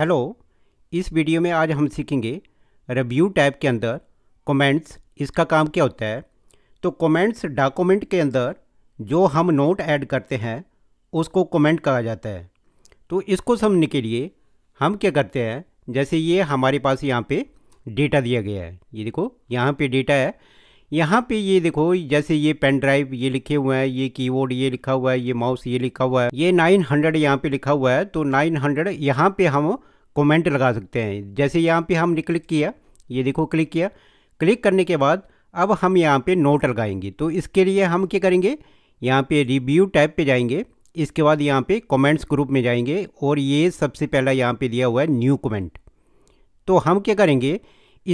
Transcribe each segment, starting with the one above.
hello इस video में आज हम सीखेंगे रिव्यू टैब के अंदर कमेंट्स इसका काम क्या होता है तो कमेंट्स डॉक्यूमेंट के अंदर जो हम नोट ऐड करते हैं उसको कमेंट कहा जाता है तो इसको समझने के लिए हम क्या करते हैं जैसे ये हमारे पास यहाँ पे डेटा दिया गया है ये देखो यहाँ पे डेटा है यहाँ पे ये देखो जैसे ये पेन ड्राइव ये लिखे हुए हैं ये कीबोर्ड ये लिखा हुआ है ये माउस ये लिखा हुआ है ये 900 हंड्रेड यहाँ पे लिखा हुआ है तो 900 हंड्रेड यहाँ पे हम कमेंट लगा सकते हैं जैसे यहाँ पे हमने क्लिक किया ये देखो क्लिक किया क्लिक करने के बाद अब हम यहाँ पे नोट लगाएंगे तो इसके लिए हम क्या करेंगे यहाँ पे रिव्यू टैब पे जाएंगे इसके बाद यहाँ पे कमेंट्स ग्रुप में जाएंगे और ये सबसे पहला यहाँ पे दिया हुआ है न्यू कमेंट तो हम क्या करेंगे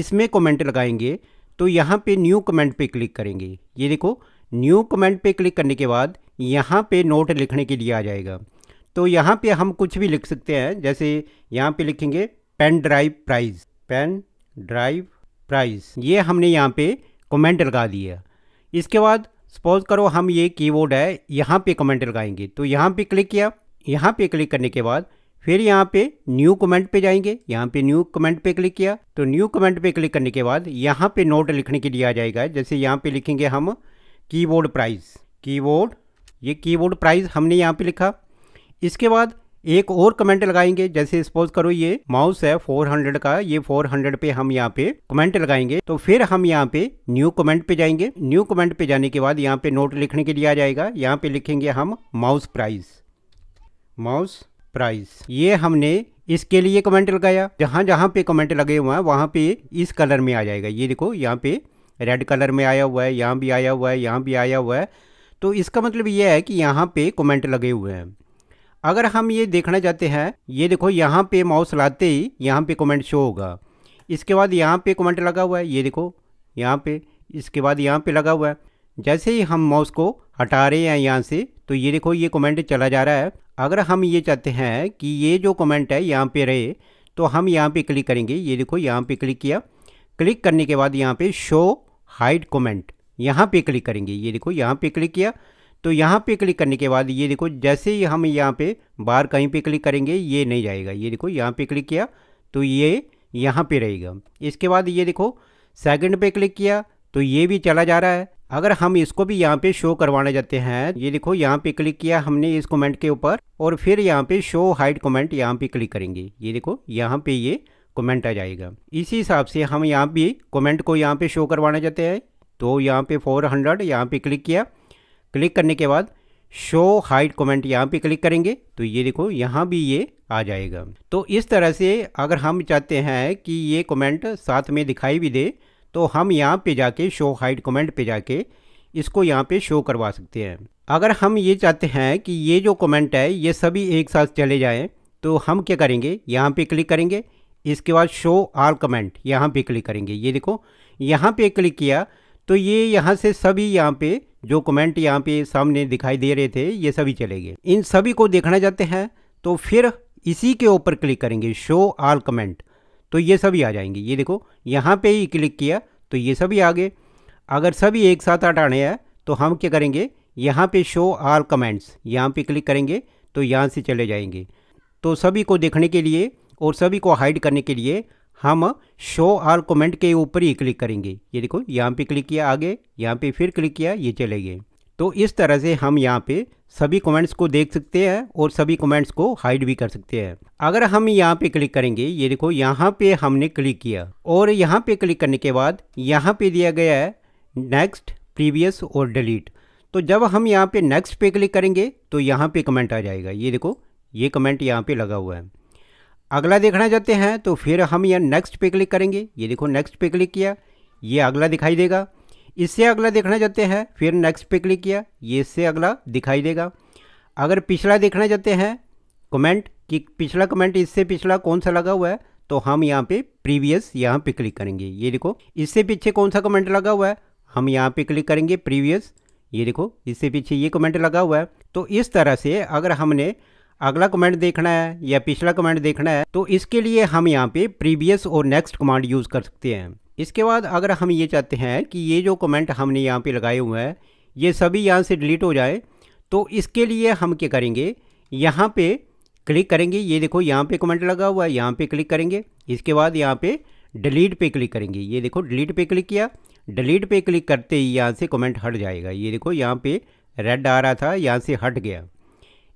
इसमें कमेंट लगाएंगे तो यहाँ पे न्यू कमेंट पे क्लिक करेंगे ये देखो न्यू कमेंट पे क्लिक करने के बाद यहाँ पे नोट लिखने के लिए आ जाएगा तो यहाँ पे हम कुछ भी लिख सकते हैं जैसे यहाँ पे लिखेंगे pen drive price pen drive price ये हमने यहाँ पे कमेंट लगा दिया इसके बाद सपोज करो हम ये कीबोर्ड है यहाँ पे कमेंट लगाएंगे तो यहाँ पे क्लिक किया यहाँ पे क्लिक करने के बाद फिर यहाँ पे न्यू कमेंट पे जाएंगे यहाँ पे न्यू कमेंट पे क्लिक किया तो न्यू कमेंट पे क्लिक करने के बाद यहाँ पे नोट लिखने के लिए आ जाएगा जैसे यहाँ पे लिखेंगे हम कीबोर्ड प्राइस कीबोर्ड ये कीबोर्ड प्राइस हमने यहाँ पे लिखा इसके बाद एक और कमेंट लगाएंगे जैसे सपोज करो ये माउस है 400 का ये 400 पे हम यहाँ पे कमेंट लगाएंगे तो फिर हम यहाँ पे न्यू कमेंट पे जाएंगे न्यू कमेंट पे जाने के बाद यहाँ पे नोट लिखने के लिए आ जाएगा यहाँ पे लिखेंगे हम माउस प्राइस माउस प्राइस ये हमने इसके लिए कमेंट लगाया जहां जहाँ पे कमेंट लगे हुए हैं वहां पे इस कलर में आ जाएगा ये देखो यहाँ पे रेड कलर में आया हुआ है यहाँ भी आया हुआ है यहाँ भी आया हुआ है तो इसका मतलब ये है कि यहाँ पे कमेंट लगे हुए हैं अगर हम ये देखना चाहते हैं ये देखो यहाँ पे माउस लाते ही यहाँ पे कमेंट शो होगा इसके बाद यहाँ पे कमेंट लगा हुआ है ये देखो यहाँ पे इसके बाद यहाँ पे लगा हुआ है जैसे ही हम माउस को हटा रहे हैं यहाँ से तो ये देखो ये कमेंट चला जा रहा है अगर हम ये चाहते हैं कि ये जो कमेंट है यहाँ पे रहे तो हम यहाँ पे क्लिक करेंगे ये देखो यहाँ पे क्लिक किया क्लिक करने के बाद यहाँ पे शो हाइड कमेंट यहाँ पे क्लिक करेंगे ये देखो यहाँ पे क्लिक किया तो यहाँ पे क्लिक करने के बाद ये देखो जैसे ही हम यहाँ पे बाहर कहीं पे क्लिक करेंगे ये नहीं जाएगा ये देखो यहाँ पे क्लिक किया तो ये यहाँ पे रहेगा इसके बाद ये देखो सेकंड पे क्लिक किया तो ये भी चला जा रहा है अगर हम इसको भी यहाँ पे शो करवाना चाहते हैं ये देखो यहाँ पे क्लिक किया हमने इस कमेंट के ऊपर और फिर यहाँ पे शो हाइड कमेंट यहाँ पे क्लिक करेंगे ये देखो यहाँ पे ये कमेंट आ जाएगा इसी हिसाब से हम यहाँ भी कमेंट को यहाँ पे शो करवाना चाहते हैं तो यहाँ पे 400 हंड्रेड यहाँ पे क्लिक किया क्लिक करने के बाद शो हाइड कमेंट यहाँ पे क्लिक करेंगे तो ये देखो यहाँ भी ये आ जाएगा तो इस तरह से अगर हम चाहते हैं कि ये कमेंट साथ में दिखाई भी दे तो हम यहाँ पे जाके शो हाइड कमेंट पे जाके इसको यहाँ पे शो करवा सकते हैं अगर हम ये चाहते हैं कि ये जो कमेंट है ये सभी एक साथ चले जाएँ तो हम क्या करेंगे यहाँ पर क्लिक करेंगे इसके बाद शो आल कमेंट यहाँ पर क्लिक करेंगे ये देखो यहाँ पर क्लिक किया तो ये यहाँ से सभी यहाँ पर जो कमेंट यहाँ पे सामने दिखाई दे रहे थे ये सभी चले गए इन सभी को देखना चाहते हैं तो फिर इसी के ऊपर क्लिक करेंगे शो आल कमेंट तो ये सभी आ जाएंगे ये देखो यहाँ पे ही क्लिक किया तो ये सभी आ गए अगर सभी एक साथ हटाने हैं तो हम क्या करेंगे यहाँ पे शो आल कमेंट्स यहाँ पे क्लिक करेंगे तो यहाँ से चले जाएंगे तो सभी को देखने के लिए और सभी को हाइड करने के लिए हम शो आल कमेंट के ऊपर ही क्लिक करेंगे ये देखो यहाँ पे क्लिक किया आगे यहाँ पे फिर क्लिक किया ये चले गए तो इस तरह से हम यहाँ पे सभी कमेंट्स को देख सकते हैं और सभी कमेंट्स को हाइड भी कर सकते हैं अगर हम यहाँ पे क्लिक करेंगे ये देखो यहाँ पे हमने क्लिक किया और यहाँ पे क्लिक करने के बाद यहाँ पे दिया गया है नेक्स्ट प्रीवियस और डिलीट तो जब हम यहाँ पे नेक्स्ट पे क्लिक करेंगे तो यहाँ पे कमेंट आ जाएगा ये देखो ये कमेंट यहाँ पे लगा हुआ है अगला देखना चाहते हैं तो फिर हम यह नेक्स्ट पे क्लिक करेंगे ये देखो नेक्स्ट पे क्लिक किया ये अगला दिखाई देगा इससे अगला देखना चाहते हैं फिर नेक्स्ट पे क्लिक किया ये इससे अगला दिखाई देगा अगर पिछला देखना चाहते हैं कमेंट कि पिछला कमेंट इससे पिछला कौन सा लगा हुआ है तो हम यहाँ पे प्रीवियस यहाँ पे क्लिक करेंगे ये देखो इससे पीछे कौन सा कमेंट लगा हुआ है हम यहाँ पे क्लिक करेंगे प्रीवियस ये देखो इससे पीछे ये कमेंट लगा हुआ है तो इस तरह से अगर हमने अगला कमेंट देखना है या पिछला कमेंट देखना है तो इसके लिए हम यहाँ पे प्रीवियस और नेक्स्ट कमांड यूज़ कर सकते हैं इसके बाद अगर हम ये चाहते हैं कि ये जो कमेंट हमने यहाँ पे लगाए हुए हैं ये सभी यहाँ से डिलीट हो जाए तो इसके लिए हम क्या करेंगे यहाँ पे क्लिक करेंगे ये देखो यहाँ पे कमेंट लगा हुआ है यहाँ पे क्लिक करेंगे इसके बाद यहाँ पे डिलीट पे क्लिक करेंगे ये देखो डिलीट पे क्लिक किया डिलीट पे क्लिक करते ही यहाँ से कमेंट हट जाएगा ये देखो यहाँ पे रेड आ रहा था यहाँ से हट गया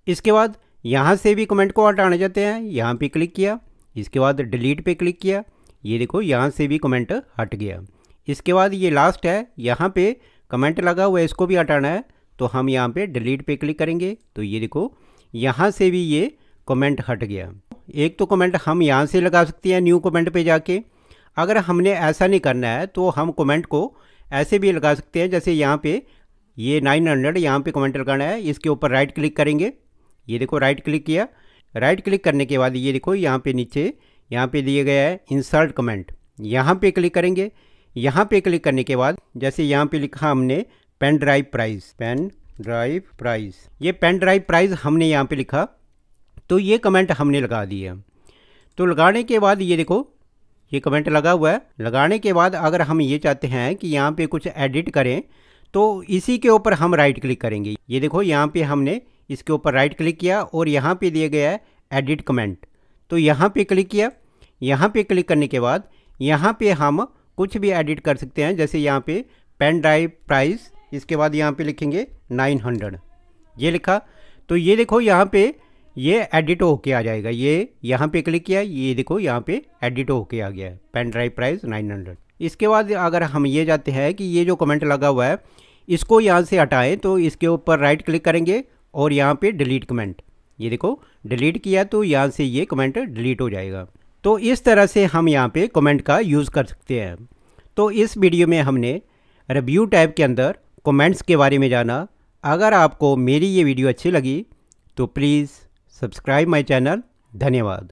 इसके बाद यहाँ से भी कमेंट को हटाना चाहते हैं यहाँ पे क्लिक किया इसके बाद डिलीट पे क्लिक किया ये देखो यहाँ से भी कमेंट हट गया इसके बाद ये लास्ट है यहाँ पे कमेंट लगा हुआ है इसको भी हटाना है तो हम यहाँ पे डिलीट पे क्लिक करेंगे तो ये देखो यहाँ से भी ये कमेंट हट गया एक तो कमेंट हम यहाँ से लगा सकते हैं न्यू कमेंट पर जाके अगर हमने ऐसा नहीं करना है तो हम कमेंट को ऐसे भी लगा सकते हैं जैसे यहाँ पर ये 900 हंड्रेड यहाँ पर कमेंट लगाना है इसके ऊपर राइट क्लिक करेंगे ये देखो राइट क्लिक किया राइट क्लिक करने के बाद ये देखो यहाँ पे नीचे यहाँ पे दिए गया है इंसर्ट कमेंट यहाँ पे क्लिक करेंगे यहाँ पे क्लिक करने के बाद जैसे यहाँ पे लिखा हमने pen drive price pen drive price ये पेन ड्राइव प्राइस हमने यहाँ पे लिखा तो ये कमेंट हमने लगा दिया तो लगाने के बाद ये देखो ये कमेंट लगा हुआ है लगाने के बाद अगर हम ये चाहते हैं कि यहाँ पे कुछ एडिट करें तो इसी के ऊपर हम राइट क्लिक करेंगे ये देखो यहाँ पे हमने इसके ऊपर राइट क्लिक किया और यहाँ पे दिया गया है एडिट कमेंट तो यहाँ पे क्लिक किया यहाँ पे क्लिक करने के बाद यहाँ पे हम कुछ भी एडिट कर सकते हैं जैसे यहाँ पे पेन ड्राइव प्राइस इसके बाद यहाँ पे लिखेंगे 900 ये लिखा तो ये देखो यहाँ पे ये एडिट होके आ जाएगा ये यहाँ पे क्लिक किया ये देखो यहाँ पे एडिट होके आ गया है पेन ड्राइव प्राइस 900 इसके बाद अगर हम ये जाते हैं कि ये जो कमेंट लगा हुआ है इसको यहाँ से हटाएं तो इसके ऊपर राइट क्लिक करेंगे और यहाँ पे डिलीट कमेंट ये देखो डिलीट किया तो यहाँ से ये कमेंट डिलीट हो जाएगा तो इस तरह से हम यहाँ पे कमेंट का यूज़ कर सकते हैं तो इस वीडियो में हमने रिव्यू टैब के अंदर कमेंट्स के बारे में जाना अगर आपको मेरी ये वीडियो अच्छी लगी तो प्लीज़ सब्सक्राइब माई चैनल धन्यवाद